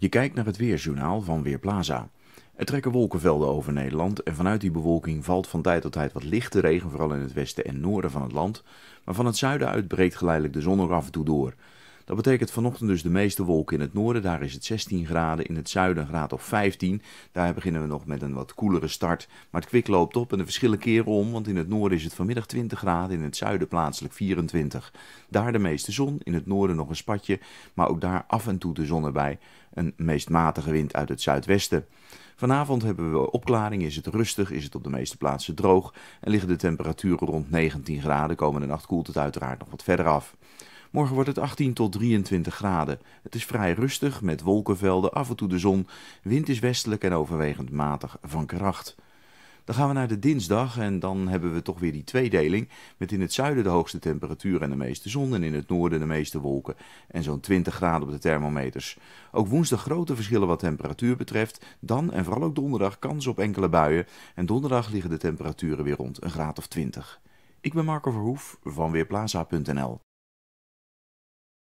Je kijkt naar het weerjournaal van Weerplaza. Er trekken wolkenvelden over Nederland en vanuit die bewolking valt van tijd tot tijd wat lichte regen, vooral in het westen en noorden van het land. Maar van het zuiden uit breekt geleidelijk de zon ook af en toe door. Dat betekent vanochtend dus de meeste wolken in het noorden. Daar is het 16 graden. In het zuiden een graad of 15. Daar beginnen we nog met een wat koelere start. Maar het kwik loopt op en de verschillen keren om. Want in het noorden is het vanmiddag 20 graden. In het zuiden plaatselijk 24. Daar de meeste zon. In het noorden nog een spatje. Maar ook daar af en toe de zon erbij. Een meest matige wind uit het zuidwesten. Vanavond hebben we opklaring, is het rustig, is het op de meeste plaatsen droog en liggen de temperaturen rond 19 graden. Komende nacht koelt het uiteraard nog wat verder af. Morgen wordt het 18 tot 23 graden. Het is vrij rustig met wolkenvelden, af en toe de zon. Wind is westelijk en overwegend matig van kracht. Dan gaan we naar de dinsdag en dan hebben we toch weer die tweedeling. Met in het zuiden de hoogste temperatuur en de meeste zon. En in het noorden de meeste wolken en zo'n 20 graden op de thermometers. Ook woensdag grote verschillen wat temperatuur betreft. Dan en vooral ook donderdag kans op enkele buien. En donderdag liggen de temperaturen weer rond een graad of 20. Ik ben Marco Verhoef van Weerplaza.nl